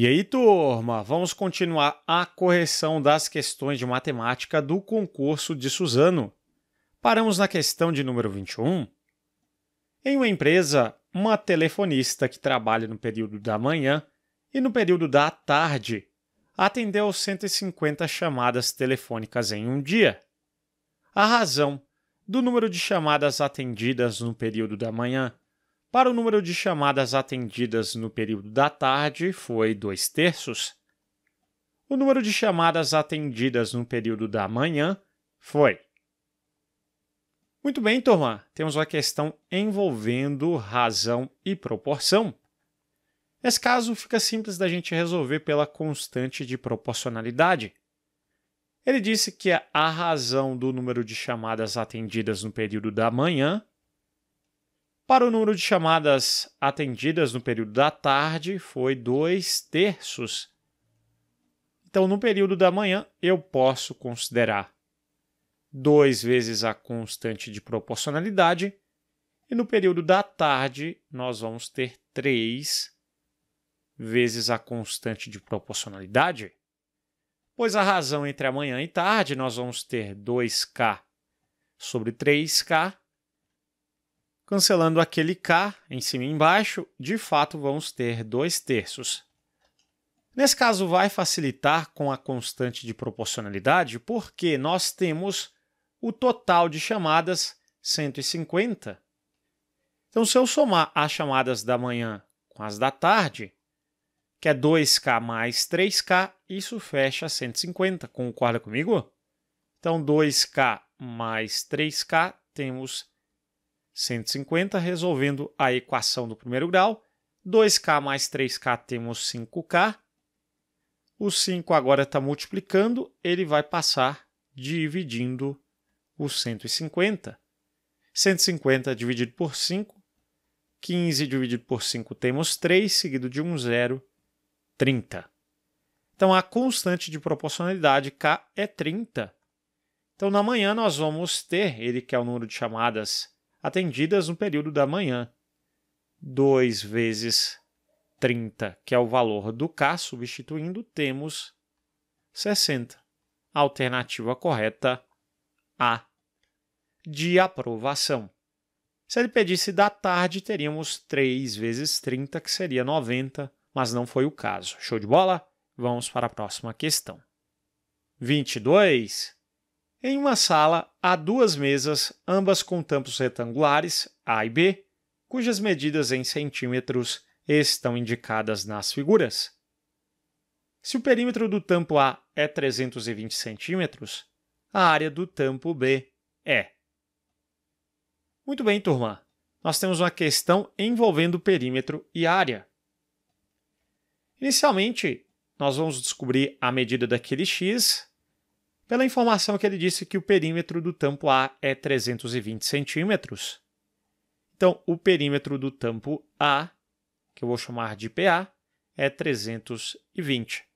E aí, turma, vamos continuar a correção das questões de matemática do concurso de Suzano. Paramos na questão de número 21. Em uma empresa, uma telefonista que trabalha no período da manhã e no período da tarde atendeu 150 chamadas telefônicas em um dia. A razão do número de chamadas atendidas no período da manhã para o número de chamadas atendidas no período da tarde, foi dois terços. O número de chamadas atendidas no período da manhã foi. Muito bem, turma, temos uma questão envolvendo razão e proporção. Nesse caso, fica simples da gente resolver pela constante de proporcionalidade. Ele disse que a razão do número de chamadas atendidas no período da manhã para o número de chamadas atendidas no período da tarde, foi dois terços. Então, no período da manhã, eu posso considerar 2 vezes a constante de proporcionalidade, e no período da tarde, nós vamos ter 3 vezes a constante de proporcionalidade, pois a razão entre amanhã e tarde, nós vamos ter 2k sobre 3k Cancelando aquele K em cima e embaixo, de fato vamos ter 2 terços. Nesse caso, vai facilitar com a constante de proporcionalidade, porque nós temos o total de chamadas 150. Então, se eu somar as chamadas da manhã com as da tarde, que é 2K mais 3K, isso fecha 150. Concorda comigo? Então, 2K mais 3K, temos 150, resolvendo a equação do primeiro grau. 2K mais 3K temos 5K. O 5 agora está multiplicando, ele vai passar dividindo o 150. 150 dividido por 5, 15 dividido por 5 temos 3, seguido de um zero, 30. Então a constante de proporcionalidade K é 30. Então na manhã nós vamos ter, ele que é o número de chamadas atendidas no período da manhã. 2 vezes 30, que é o valor do K, substituindo, temos 60. Alternativa correta A. De aprovação. Se ele pedisse da tarde, teríamos 3 vezes 30, que seria 90, mas não foi o caso. Show de bola? Vamos para a próxima questão. 22. Em uma sala, há duas mesas, ambas com tampos retangulares, A e B, cujas medidas em centímetros estão indicadas nas figuras. Se o perímetro do tampo A é 320 centímetros, a área do tampo B é. Muito bem, turma. Nós temos uma questão envolvendo perímetro e área. Inicialmente, nós vamos descobrir a medida daquele x pela informação que ele disse que o perímetro do tampo A é 320 centímetros. Então, o perímetro do tampo A, que eu vou chamar de PA, é 320.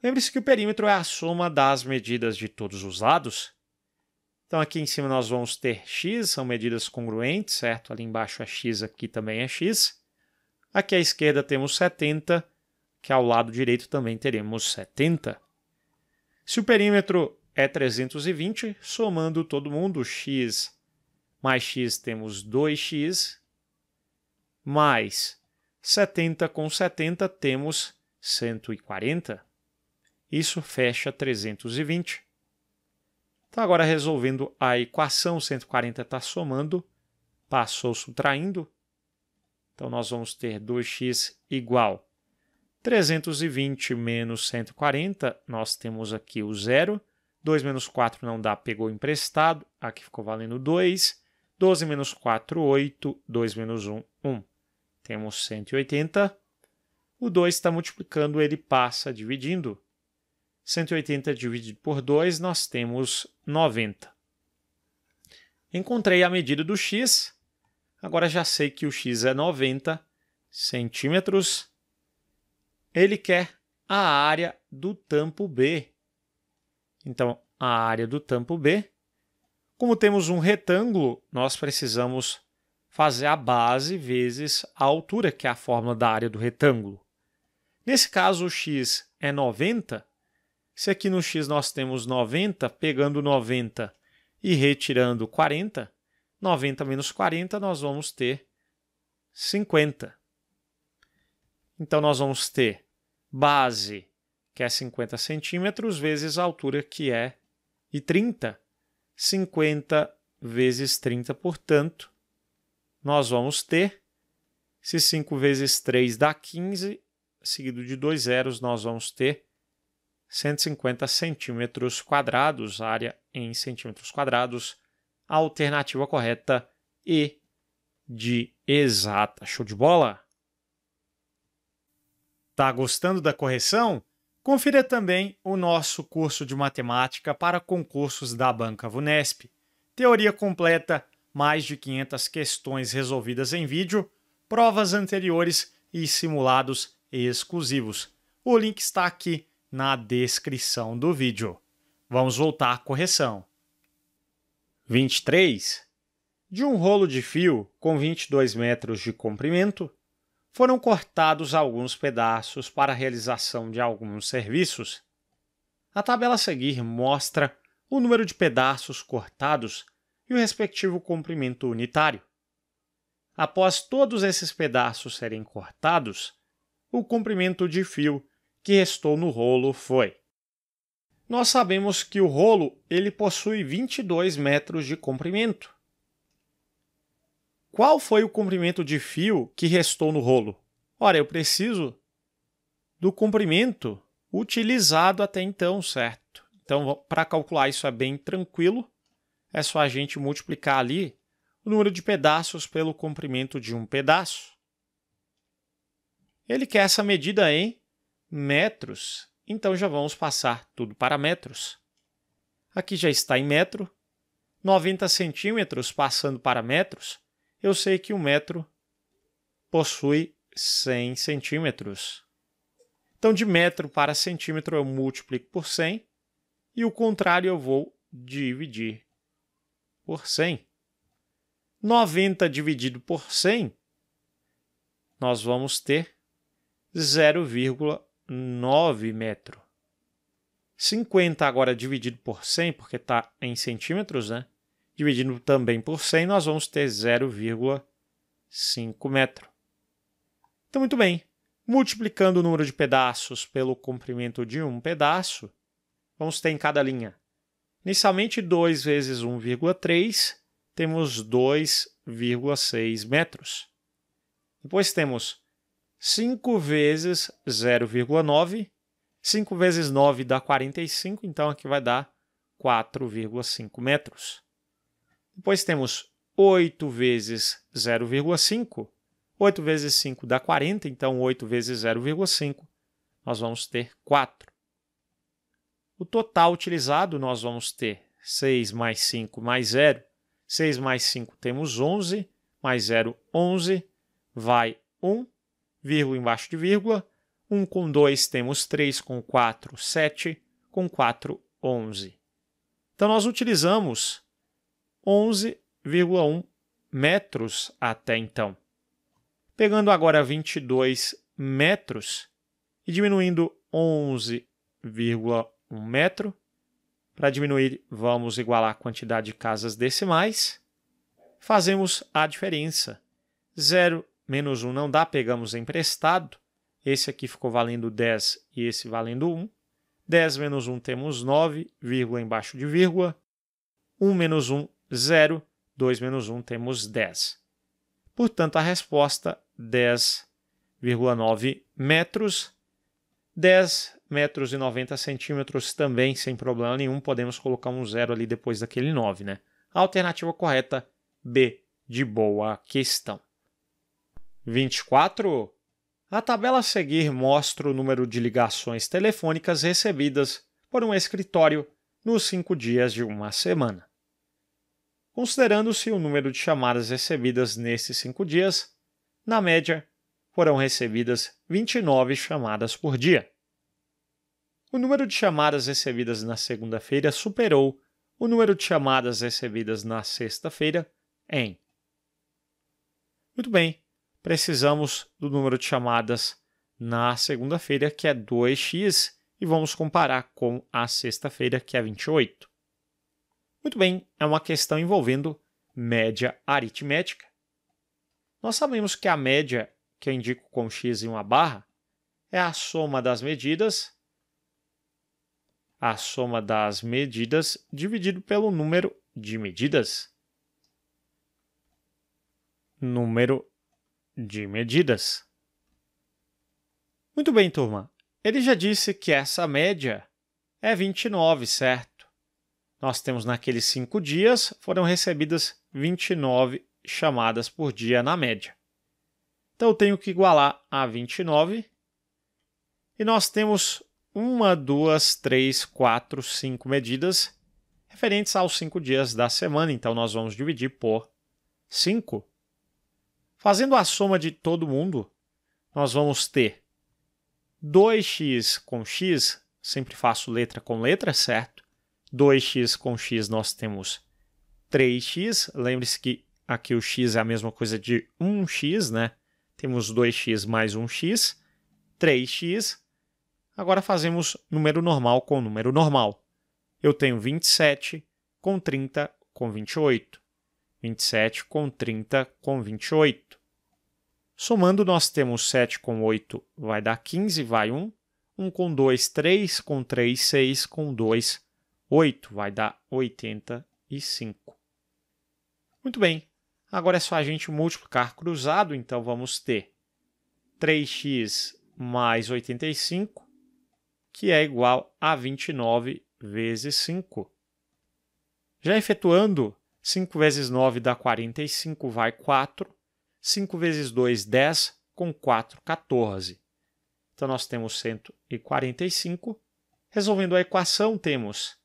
Lembre-se que o perímetro é a soma das medidas de todos os lados. Então, aqui em cima nós vamos ter x, são medidas congruentes, certo? Ali embaixo é x, aqui também é x. Aqui à esquerda temos 70, que ao lado direito também teremos 70. Se o perímetro é 320, somando todo mundo, x mais x temos 2x, mais 70 com 70 temos 140. Isso fecha 320. Então, agora resolvendo a equação, 140 está somando, passou subtraindo. Então, nós vamos ter 2x igual 320 menos 140, nós temos aqui o zero. 2 menos 4 não dá, pegou emprestado. Aqui ficou valendo 2. 12 menos 4, 8. 2 menos 1, 1. Temos 180. O 2 está multiplicando, ele passa dividindo. 180 dividido por 2, nós temos 90. Encontrei a medida do x. Agora já sei que o x é 90 centímetros ele quer a área do tampo B. Então, a área do tampo B. Como temos um retângulo, nós precisamos fazer a base vezes a altura, que é a fórmula da área do retângulo. Nesse caso, o x é 90. Se aqui no x nós temos 90, pegando 90 e retirando 40, 90 menos 40 nós vamos ter 50. Então, nós vamos ter base, que é 50 centímetros, vezes a altura, que é e 30. 50 vezes 30, portanto, nós vamos ter, se 5 vezes 3 dá 15, seguido de dois zeros, nós vamos ter 150 centímetros quadrados, área em centímetros quadrados, alternativa correta e de exata. Show de bola? Tá gostando da correção? Confira também o nosso curso de matemática para concursos da Banca Vunesp. Teoria completa, mais de 500 questões resolvidas em vídeo, provas anteriores e simulados exclusivos. O link está aqui na descrição do vídeo. Vamos voltar à correção. 23. De um rolo de fio com 22 metros de comprimento, foram cortados alguns pedaços para a realização de alguns serviços. A tabela a seguir mostra o número de pedaços cortados e o respectivo comprimento unitário. Após todos esses pedaços serem cortados, o comprimento de fio que restou no rolo foi. Nós sabemos que o rolo ele possui 22 metros de comprimento. Qual foi o comprimento de fio que restou no rolo? Ora, eu preciso do comprimento utilizado até então, certo? Então, para calcular isso é bem tranquilo. É só a gente multiplicar ali o número de pedaços pelo comprimento de um pedaço. Ele quer essa medida em metros, então já vamos passar tudo para metros. Aqui já está em metro. 90 centímetros passando para metros eu sei que um metro possui 100 centímetros. Então, de metro para centímetro, eu multiplico por 100 e o contrário eu vou dividir por 100. 90 dividido por 100, nós vamos ter 0,9 metro. 50 agora dividido por 100, porque está em centímetros, né? Dividindo também por 100, nós vamos ter 0,5 metro. Então, muito bem. Multiplicando o número de pedaços pelo comprimento de um pedaço, vamos ter em cada linha. Inicialmente, 2 vezes 1,3, temos 2,6 metros. Depois temos 5 vezes 0,9. 5 vezes 9 dá 45, então aqui vai dar 4,5 metros. Depois temos 8 vezes 0,5. 8 vezes 5 dá 40, então 8 vezes 0,5 nós vamos ter 4. O total utilizado nós vamos ter 6 mais 5 mais 0. 6 mais 5 temos 11, mais 0, 11, vai 1, vírgula embaixo de vírgula. 1 com 2 temos 3, com 4, 7, com 4, 11. Então nós utilizamos 11,1 metros até então. Pegando agora 22 metros e diminuindo 11,1 metro, para diminuir vamos igualar a quantidade de casas decimais, fazemos a diferença. 0 menos 1 não dá, pegamos emprestado, esse aqui ficou valendo 10 e esse valendo 1. 10 menos 1 temos 9, vírgula embaixo de vírgula. 1 menos 1 0. 2 menos 1 temos 10. Portanto, a resposta 10,9 metros. 10 metros e 90 centímetros também, sem problema nenhum, podemos colocar um zero ali depois daquele 9, né? alternativa correta, B, de boa questão. 24. A tabela a seguir mostra o número de ligações telefônicas recebidas por um escritório nos cinco dias de uma semana considerando-se o número de chamadas recebidas nesses cinco dias, na média, foram recebidas 29 chamadas por dia. O número de chamadas recebidas na segunda-feira superou o número de chamadas recebidas na sexta-feira em. Muito bem, precisamos do número de chamadas na segunda-feira, que é 2x, e vamos comparar com a sexta-feira, que é 28. Muito bem, é uma questão envolvendo média aritmética. Nós sabemos que a média, que eu indico com x e uma barra, é a soma das medidas a soma das medidas dividido pelo número de medidas. Número de medidas. Muito bem, turma. Ele já disse que essa média é 29, certo? nós temos naqueles cinco dias, foram recebidas 29 chamadas por dia na média. Então eu tenho que igualar a 29. E nós temos uma, duas, três, quatro, cinco medidas referentes aos cinco dias da semana. Então nós vamos dividir por 5. Fazendo a soma de todo mundo, nós vamos ter 2x com x, sempre faço letra com letra, certo? 2x com x nós temos 3x. Lembre-se que aqui o x é a mesma coisa de 1x, né? Temos 2x mais 1x, 3x. Agora fazemos número normal com número normal. Eu tenho 27 com 30 com 28. 27 com 30 com 28. Somando, nós temos 7 com 8, vai dar 15, vai 1. 1 com 2, 3, com 3, 6, com 2, 8 vai dar 85. Muito bem, agora é só a gente multiplicar cruzado, então vamos ter 3x mais 85, que é igual a 29 vezes 5. Já efetuando, 5 vezes 9 dá 45, vai 4. 5 vezes 2, 10, com 4, 14. Então, nós temos 145. Resolvendo a equação, temos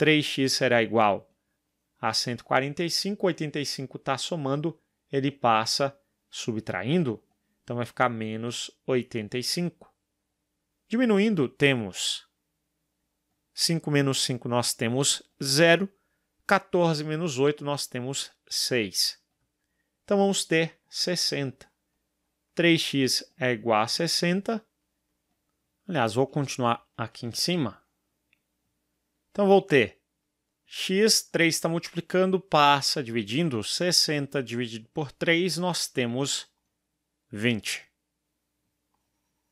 3x será igual a 145, 85 está somando, ele passa subtraindo, então vai ficar menos 85. Diminuindo, temos 5 menos 5 nós temos 0, 14 menos 8 nós temos 6. Então vamos ter 60. 3x é igual a 60. Aliás, vou continuar aqui em cima. Então vou ter x, 3 está multiplicando, passa, dividindo, 60 dividido por 3, nós temos 20.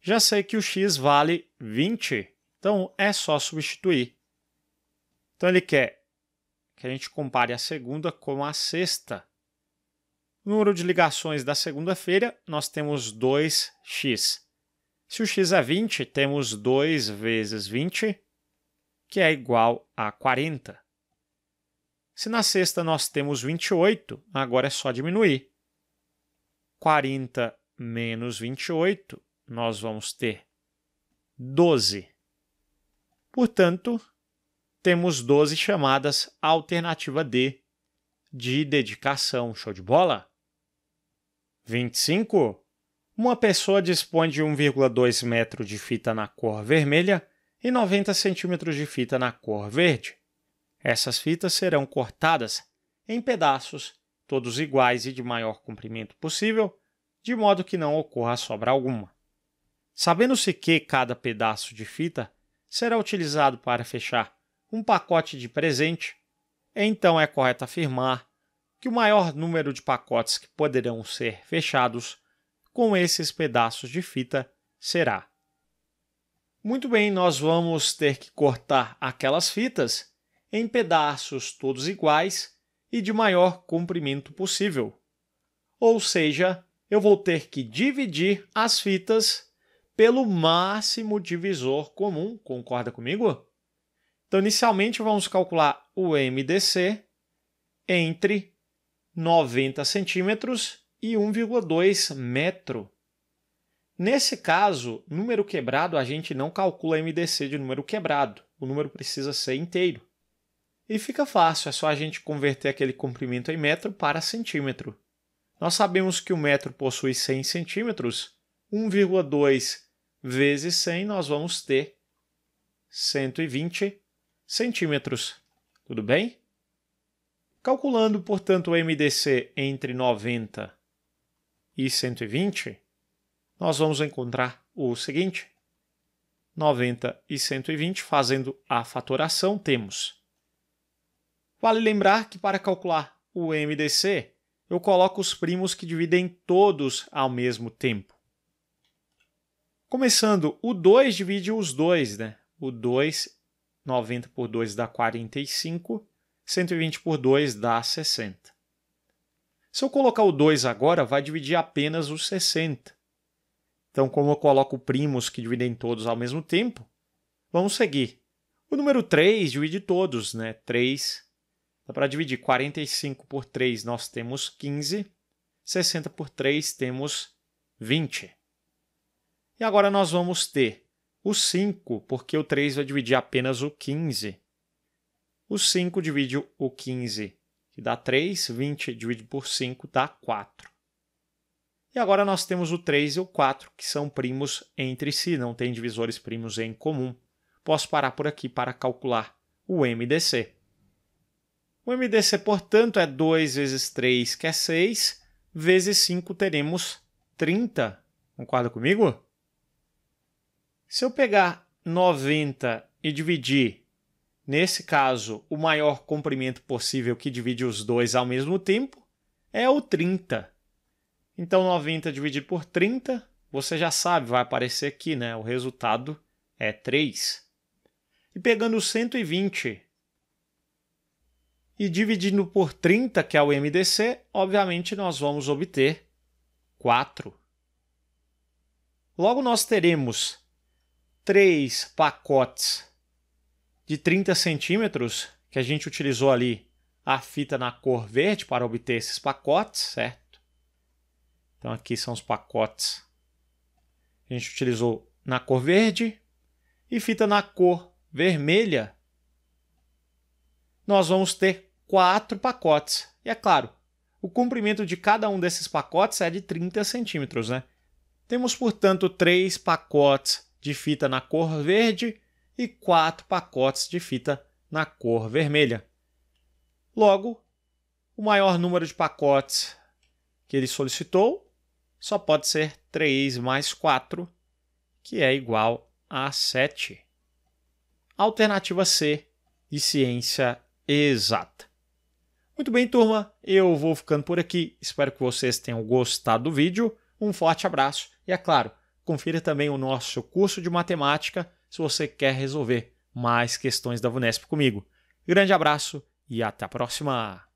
Já sei que o x vale 20, então é só substituir. Então ele quer que a gente compare a segunda com a sexta. O número de ligações da segunda-feira, nós temos 2x. Se o x é 20, temos 2 vezes 20, que é igual a 40. Se na sexta nós temos 28, agora é só diminuir. 40 menos 28, nós vamos ter 12. Portanto, temos 12 chamadas alternativa D de dedicação. Show de bola? 25. Uma pessoa dispõe de 1,2 metro de fita na cor vermelha e 90 centímetros de fita na cor verde. Essas fitas serão cortadas em pedaços, todos iguais e de maior comprimento possível, de modo que não ocorra sobra alguma. Sabendo-se que cada pedaço de fita será utilizado para fechar um pacote de presente, então é correto afirmar que o maior número de pacotes que poderão ser fechados com esses pedaços de fita será muito bem, nós vamos ter que cortar aquelas fitas em pedaços todos iguais e de maior comprimento possível. Ou seja, eu vou ter que dividir as fitas pelo máximo divisor comum, concorda comigo? Então, inicialmente, vamos calcular o MDC entre 90 centímetros e 1,2 metro. Nesse caso, número quebrado, a gente não calcula MDC de número quebrado. O número precisa ser inteiro. E fica fácil, é só a gente converter aquele comprimento em metro para centímetro. Nós sabemos que o metro possui 100 centímetros. 1,2 vezes 100, nós vamos ter 120 centímetros. Tudo bem? Calculando, portanto, o MDC entre 90 e 120, nós vamos encontrar o seguinte: 90 e 120 fazendo a fatoração temos. Vale lembrar que para calcular o MDC, eu coloco os primos que dividem todos ao mesmo tempo. Começando, o 2 divide os dois né? O 2, 90 por 2 dá 45, 120 por 2 dá 60. Se eu colocar o 2 agora, vai dividir apenas os 60. Então, como eu coloco primos que dividem todos ao mesmo tempo, vamos seguir. O número 3 divide todos, né? 3 dá para dividir 45 por 3, nós temos 15. 60 por 3, temos 20. E agora nós vamos ter o 5, porque o 3 vai dividir apenas o 15. O 5 divide o 15, que dá 3, 20 divide por 5 dá 4. E agora nós temos o 3 e o 4, que são primos entre si, não têm divisores primos em comum. Posso parar por aqui para calcular o MDC. O MDC, portanto, é 2 vezes 3, que é 6, vezes 5 teremos 30. Concorda comigo? Se eu pegar 90 e dividir, nesse caso, o maior comprimento possível que divide os dois ao mesmo tempo, é o 30. Então 90 dividido por 30, você já sabe, vai aparecer aqui, né? O resultado é 3. E pegando 120 e dividindo por 30, que é o MDC, obviamente nós vamos obter 4. Logo nós teremos três pacotes de 30 centímetros, que a gente utilizou ali a fita na cor verde para obter esses pacotes, certo? Então aqui são os pacotes. A gente utilizou na cor verde e fita na cor vermelha. Nós vamos ter quatro pacotes. E é claro, o comprimento de cada um desses pacotes é de 30 centímetros, né? Temos, portanto, três pacotes de fita na cor verde e quatro pacotes de fita na cor vermelha. Logo, o maior número de pacotes que ele solicitou só pode ser 3 mais 4, que é igual a 7. Alternativa C de ciência exata. Muito bem, turma, eu vou ficando por aqui. Espero que vocês tenham gostado do vídeo. Um forte abraço e, é claro, confira também o nosso curso de matemática se você quer resolver mais questões da VUNESP comigo. Grande abraço e até a próxima!